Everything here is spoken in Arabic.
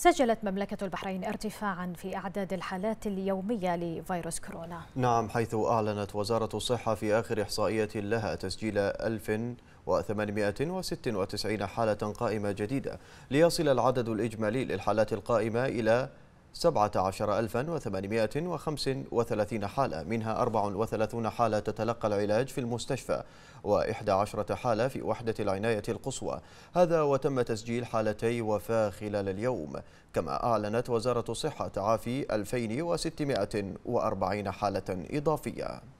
سجلت مملكة البحرين ارتفاعا في أعداد الحالات اليومية لفيروس كورونا نعم حيث أعلنت وزارة الصحة في آخر إحصائية لها تسجيل 1896 حالة قائمة جديدة ليصل العدد الإجمالي للحالات القائمة إلى 17835 حالة منها 34 حالة تتلقى العلاج في المستشفى و11 حالة في وحدة العناية القصوى هذا وتم تسجيل حالتي وفاة خلال اليوم كما أعلنت وزارة الصحة تعافي 2640 حالة إضافية